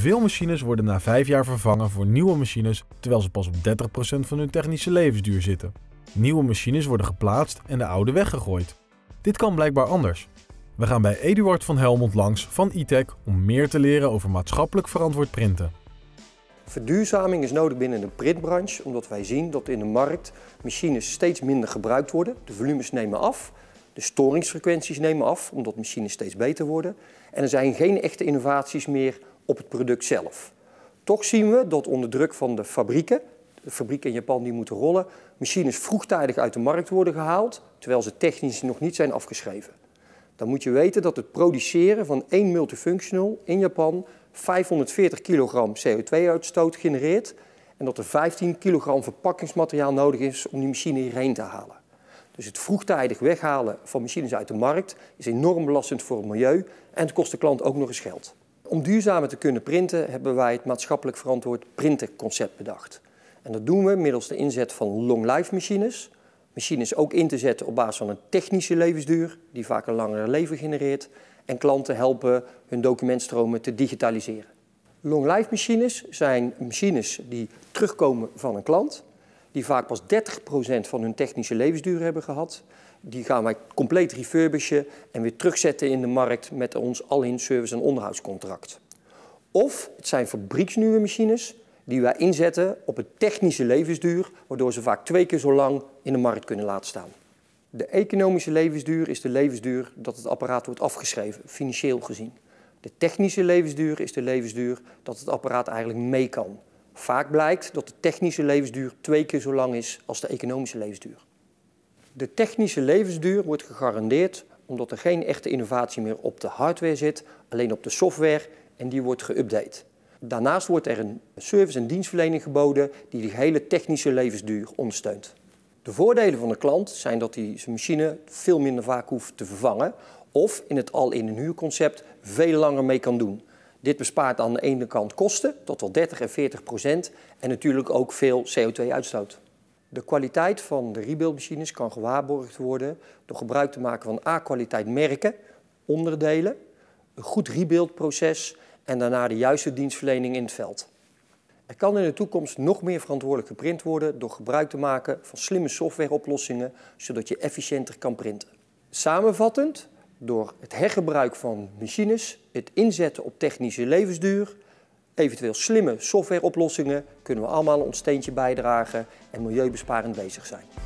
Veel machines worden na 5 jaar vervangen voor nieuwe machines, terwijl ze pas op 30% van hun technische levensduur zitten. Nieuwe machines worden geplaatst en de oude weggegooid. Dit kan blijkbaar anders. We gaan bij Eduard van Helmond langs van E-Tech om meer te leren over maatschappelijk verantwoord printen. Verduurzaming is nodig binnen de printbranche omdat wij zien dat in de markt machines steeds minder gebruikt worden. De volumes nemen af, de storingsfrequenties nemen af omdat machines steeds beter worden. En er zijn geen echte innovaties meer op het product zelf. Toch zien we dat onder druk van de fabrieken, de fabrieken in Japan die moeten rollen, machines vroegtijdig uit de markt worden gehaald, terwijl ze technisch nog niet zijn afgeschreven. Dan moet je weten dat het produceren van één multifunctional in Japan 540 kilogram CO2-uitstoot genereert en dat er 15 kilogram verpakkingsmateriaal nodig is om die machine hierheen te halen. Dus het vroegtijdig weghalen van machines uit de markt is enorm belastend voor het milieu en het kost de klant ook nog eens geld. Om duurzamer te kunnen printen hebben wij het maatschappelijk verantwoord printenconcept bedacht. En dat doen we middels de inzet van long-life machines. Machines ook in te zetten op basis van een technische levensduur, die vaak een langere leven genereert. En klanten helpen hun documentstromen te digitaliseren. Long-life machines zijn machines die terugkomen van een klant die vaak pas 30% van hun technische levensduur hebben gehad. Die gaan wij compleet refurbishen en weer terugzetten in de markt met ons al-in service- en onderhoudscontract. Of het zijn fabrieksnieuwe machines die wij inzetten op het technische levensduur, waardoor ze vaak twee keer zo lang in de markt kunnen laten staan. De economische levensduur is de levensduur dat het apparaat wordt afgeschreven, financieel gezien. De technische levensduur is de levensduur dat het apparaat eigenlijk mee kan. Vaak blijkt dat de technische levensduur twee keer zo lang is als de economische levensduur. De technische levensduur wordt gegarandeerd omdat er geen echte innovatie meer op de hardware zit, alleen op de software en die wordt geüpdate. Daarnaast wordt er een service- en dienstverlening geboden die de hele technische levensduur ondersteunt. De voordelen van de klant zijn dat hij zijn machine veel minder vaak hoeft te vervangen of in het al-in-een-huurconcept veel langer mee kan doen. Dit bespaart aan de ene kant kosten, tot wel 30 en 40 procent, en natuurlijk ook veel CO2-uitstoot. De kwaliteit van de rebuildmachines kan gewaarborgd worden door gebruik te maken van A-kwaliteit merken, onderdelen, een goed rebuildproces en daarna de juiste dienstverlening in het veld. Er kan in de toekomst nog meer verantwoordelijk geprint worden door gebruik te maken van slimme softwareoplossingen, zodat je efficiënter kan printen. Samenvattend door het hergebruik van machines, het inzetten op technische levensduur, eventueel slimme softwareoplossingen, kunnen we allemaal ons steentje bijdragen en milieubesparend bezig zijn.